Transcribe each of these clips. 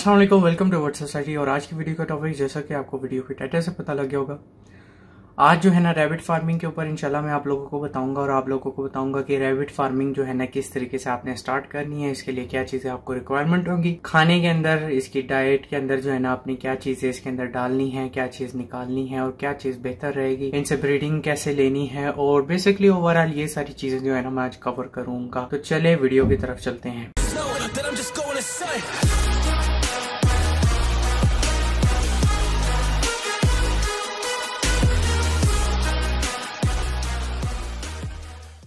Aslam welcome to word society और आज की वीडियो का टॉपिक जैसा कि आपको वीडियो के टाइटल से पता लग गया होगा आज जो है ना रैबिट फार्मिंग के ऊपर इंशाल्लाह मैं आप लोगों को बताऊंगा और आप लोगों को बताऊंगा कि रैबिट फार्मिंग जो है ना किस तरीके से आपने स्टार्ट करनी है इसके लिए क्या चीज़ें आपको रिक्वायरमेंट होंगी खाने के अंदर इसकी डाइट के अंदर जो है ना आपने क्या चीज़ें इसके अंदर डालनी है क्या चीज़ निकालनी है और क्या चीज़ बेहतर रहेगी इनसे ब्रीडिंग कैसे लेनी है और बेसिकली ओवरऑल ये सारी चीज़ें जो है ना मैं आज कवर करूंगा तो चले वीडियो की तरफ चलते हैं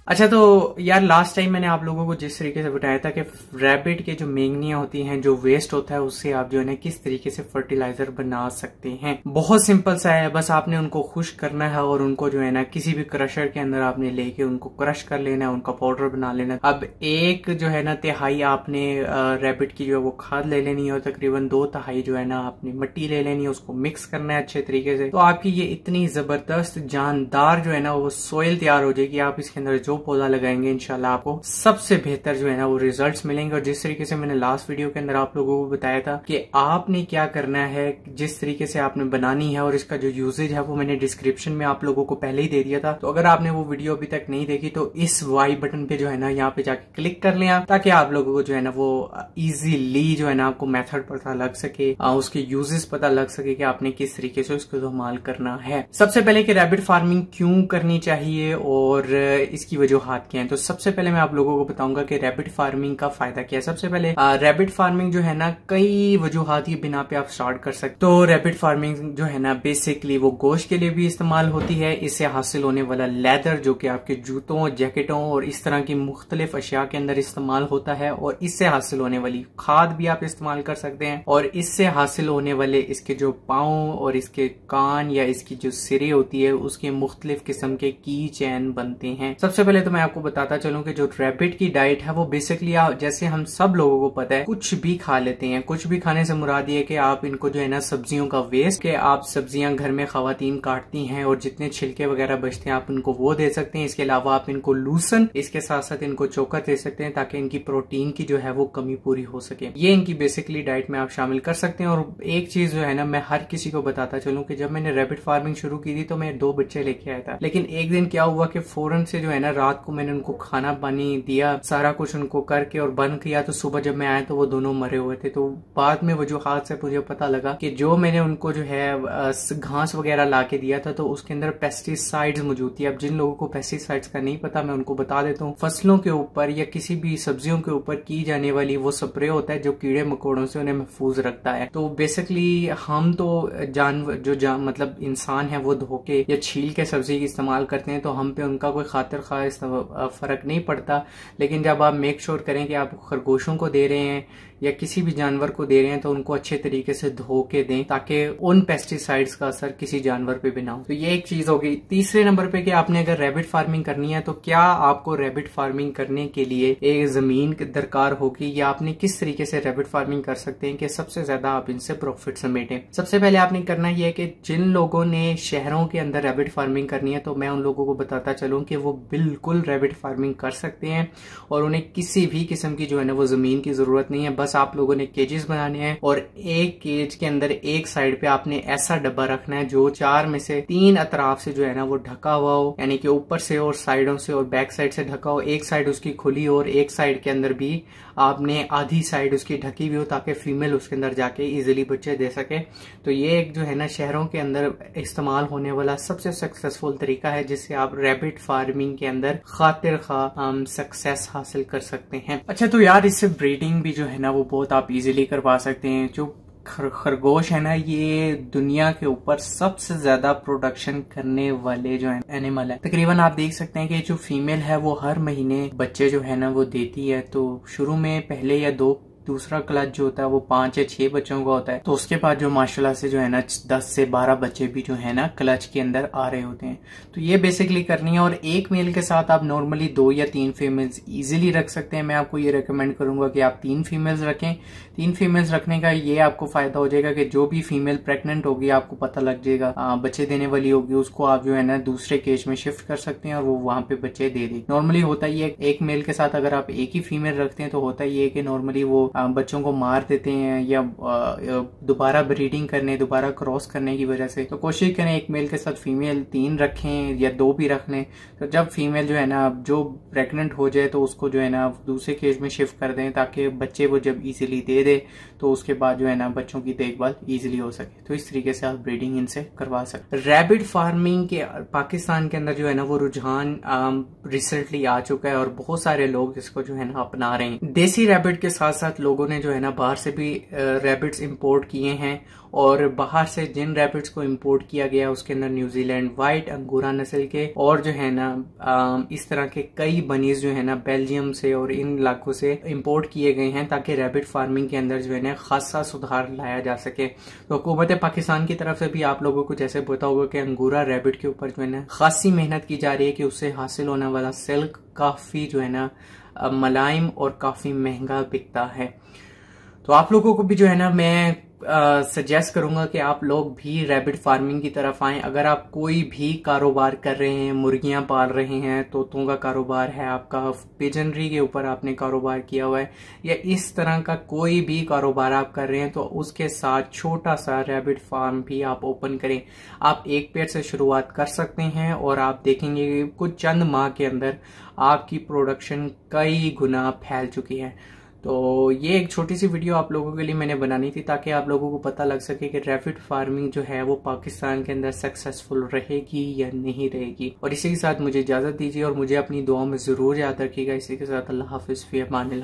अच्छा तो यार लास्ट टाइम मैंने आप लोगों को जिस तरीके से बताया था कि रैबिट के जो मेंगनियाँ होती हैं जो वेस्ट होता है उससे आप जो है ना किस तरीके से फर्टिलाइजर बना सकते हैं बहुत सिंपल सा है बस आपने उनको खुश करना है और उनको जो है ना किसी भी क्रशर के अंदर आपने लेके उनको क्रश कर लेना है उनका पाउडर बना लेना अब एक जो है ना तिहाई आपने रेबिट की जो है वो खाद ले लेनी है और तकरीबन दो तिहाई जो है ना आपने मट्टी ले लेनी है उसको मिक्स करना है अच्छे तरीके से तो आपकी ये इतनी जबरदस्त जानदार जो है ना वो सोयल तैयार हो जाएगी आप इसके अंदर जो पौधा लगाएंगे इनशाला आपको सबसे बेहतर जो है ना वो रिजल्ट मिलेंगे और जिस तरीके से मैंने लास्ट वीडियो के अंदर आप लोगों को बताया था कि आपने क्या करना है जिस तरीके से आपने बनानी है और इसका जो यूजेज है वो मैंने डिस्क्रिप्शन में आप लोगों को पहले ही दे दिया था तो अगर आपने वो वीडियो अभी तक नहीं देखी तो इस वाई बटन पे जो है ना यहाँ पे जाके क्लिक कर ले ताकि आप लोगों को जो है ना वो इजिली जो है ना आपको मेथड पता लग सके उसके यूजेस पता लग सके कि आपने किस तरीके से उसको इस्तेमाल करना है सबसे पहले कि रैबिट फार्मिंग क्यों करनी चाहिए और इसकी वजह जो हाथ के हैं तो सबसे पहले मैं आप लोगों को बताऊंगा कि रैबिट फार्मिंग का फायदा क्या है सबसे पहले रैबिट फार्मिंग जो है ना कई वजूहत की बिना पे आप स्टार्ट कर सकते तो रैबिट फार्मिंग जो है ना बेसिकली वो गोश्त के लिए भी इस्तेमाल होती है इससे हासिल होने वाला लेदर जो कि आपके जूतों जैकेटों और इस तरह की मुख्तलिफ अशिया के अंदर इस्तेमाल होता है और इससे हासिल होने वाली खाद भी आप इस्तेमाल कर सकते हैं और इससे हासिल होने वाले इसके जो पाओ और इसके कान या इसकी जो सिरे होती है उसके मुख्तलिफ किस्म के की चैन बनते हैं सबसे पहले पहले तो मैं आपको बताता चलूं कि जो रैपिड की डाइट है वो बेसिकली जैसे हम सब लोगों को पता है कुछ भी खा लेते हैं कुछ भी खाने से मुराद ये कि आप इनको जो है ना सब्जियों का वेस्ट के आप सब्जियां घर में खातन काटती हैं और जितने छिलके वगैरह बचते हैं आप इनको वो दे सकते हैं इसके अलावा आप इनको लूसन इसके साथ साथ इनको चोकर दे सकते हैं ताकि इनकी प्रोटीन की जो है वो कमी पूरी हो सके ये इनकी बेसिकली डाइट में आप शामिल कर सकते हैं और एक चीज जो है ना मैं हर किसी को बताता चलूँ की जब मैंने रेपिड फार्मिंग शुरू की थी तो मैं दो बच्चे लेके आया था लेकिन एक दिन क्या हुआ कि फोरन से जो है ना रात को मैंने उनको खाना पानी दिया सारा कुछ उनको करके और बंद किया तो सुबह जब मैं आया तो वो दोनों मरे हुए थे तो बाद में वजूहत से मुझे पता लगा कि जो मैंने उनको जो है घास वगैरह ला के दिया था तो उसके अंदर पेस्टिसाइड्स मौजूद थी अब जिन लोगों को पेस्टिसाइड्स का नहीं पता मैं उनको बता देता हूँ फसलों के ऊपर या किसी भी सब्जियों के ऊपर की जाने वाली वो स्प्रे होता है जो कीड़े मकोड़ों से उन्हें महफूज रखता है तो बेसिकली हम तो जानवर जो जान मतलब इंसान है वो धोके या छील के सब्जी इस्तेमाल करते हैं तो हम पे उनका कोई खातर खा इसका फ़र्क नहीं पड़ता लेकिन जब आप मेक श्योर sure करें कि आप खरगोशों को दे रहे हैं या किसी भी जानवर को दे रहे हैं तो उनको अच्छे तरीके से धो के दें ताकि उन पेस्टिसाइड्स का असर किसी जानवर पे भी ना हो तो ये एक चीज होगी तीसरे नंबर पे कि आपने अगर रैबिट फार्मिंग करनी है तो क्या आपको रैबिट फार्मिंग करने के लिए एक जमीन दरकार होगी या आपने किस तरीके से रेबिट फार्मिंग कर सकते हैं कि सबसे ज्यादा आप इनसे प्रॉफिट समेटें सबसे पहले आपने करना यह है कि जिन लोगों ने शहरों के अंदर रेबिट फार्मिंग करनी है तो मैं उन लोगों को बताता चलूँ कि वो बिल्कुल रेबिट फार्मिंग कर सकते हैं और उन्हें किसी भी किस्म की जो है ना वो जमीन की जरूरत नहीं है बस पास आप लोगों ने केजेस बनाने हैं और एक केज के अंदर एक साइड पे आपने ऐसा डब्बा रखना है जो चार में से तीन अतराफ से जो है ना वो ढका हुआ हो यानी कि ऊपर से और साइडों से और बैक साइड से ढका हो एक साइड उसकी खुली हो और एक साइड के अंदर भी आपने आधी साइड उसकी ढकी हुई हो ताकि फीमेल उसके अंदर जाके इजिली बच्चे दे सके तो ये एक जो है ना शहरों के अंदर इस्तेमाल होने वाला सबसे सक्सेसफुल तरीका है जिससे आप रेपिड फार्मिंग के अंदर खातिर खा सक्सेस हासिल कर सकते हैं अच्छा तो यार इससे ब्रीडिंग भी जो है ना वो वो बहुत आप इजीली करवा सकते हैं जो खरगोश है ना ये दुनिया के ऊपर सबसे ज्यादा प्रोडक्शन करने वाले जो है एनिमल है तकरीबन आप देख सकते हैं कि जो फीमेल है वो हर महीने बच्चे जो है ना वो देती है तो शुरू में पहले या दो दूसरा क्लच जो होता है वो पांच या छह बच्चों का होता है तो उसके बाद जो माशाल्लाह से जो है ना दस से बारह बच्चे भी जो है ना क्लच के अंदर आ रहे होते हैं तो ये बेसिकली करनी है और एक मेल के साथ आप नॉर्मली दो या तीन फीमेल्स इजिली रख सकते हैं मैं आपको ये रिकमेंड करूंगा कि आप तीन फीमेल्स रखें तीन फीमेल्स रखने का ये आपको फायदा हो जाएगा कि जो भी फीमेल प्रेगनेंट होगी आपको पता लग जाएगा बच्चे देने वाली होगी उसको आप जो है ना दूसरे केज में शिफ्ट कर सकते हैं और वो वहां पे बच्चे दे देगी नॉर्मली होता ही है एक मेल के साथ अगर आप एक ही फीमेल रखते हैं तो होता ही है कि नॉर्मली वो बच्चों को मार देते हैं या दोबारा ब्रीडिंग करने दोबारा क्रॉस करने की वजह से तो कोशिश करें एक मेल के साथ फीमेल तीन रखें या दो भी रख लें तो जब फीमेल जो है ना जो प्रेग्नेंट हो जाए तो उसको जो है ना दूसरे केज में शिफ्ट कर दें ताकि बच्चे वो जब ईजिली दे दे तो उसके बाद जो है ना बच्चों की देखभाल ईजिली हो सके तो इस तरीके से आप ब्रीडिंग इनसे करवा सकते रेबिड फार्मिंग के पाकिस्तान के अंदर जो है ना वो रुझान रिसेंटली आ चुका है और बहुत सारे लोग इसको जो है ना अपना रहे हैं देसी रेबिड के साथ साथ लोग लोगों ने जो है ना बाहर से भी रैबिट्स इंपोर्ट किए हैं और बाहर से जिन रैबिट्स को इंपोर्ट किया गया उसके अंदर न्यूजीलैंड वाइट अंगूरा नस्ल के और जो है ना इस तरह के कई बनीज जो है ना बेल्जियम से और इन इलाकों से इंपोर्ट किए गए हैं ताकि रैबिट फार्मिंग के अंदर जो है ना खासा सुधार लाया जा सके तो हुकूमत पाकिस्तान की तरफ से भी आप लोगों को जैसे बताओगे कि अंगूरा रैबिट के ऊपर जो है ना खासी मेहनत की जा रही है कि उससे हासिल होने वाला सिल्क काफ़ी जो है ना मलायम और काफ़ी महंगा बिकता है तो आप लोगों को भी जो है ना मैं सजेस्ट करूंगा कि आप लोग भी रैबिट फार्मिंग की तरफ आएं अगर आप कोई भी कारोबार कर रहे हैं मुर्गियां पाल रहे हैं तोतों का कारोबार है आपका पिजनरी के ऊपर आपने कारोबार किया हुआ है या इस तरह का कोई भी कारोबार आप कर रहे हैं तो उसके साथ छोटा सा रैबिट फार्म भी आप ओपन करें आप एक पेड़ से शुरुआत कर सकते हैं और आप देखेंगे कुछ चंद माह के अंदर आपकी प्रोडक्शन कई गुना फैल चुकी है तो ये एक छोटी सी वीडियो आप लोगों के लिए मैंने बनानी थी ताकि आप लोगों को पता लग सके कि रैपिड फार्मिंग जो है वो पाकिस्तान के अंदर सक्सेसफुल रहेगी या नहीं रहेगी और इसी के साथ मुझे इजाज़त दीजिए और मुझे अपनी दुआ में ज़रूर याद रखिएगा इसी के साथ अल्लाह हाफिज़ फ़ी मान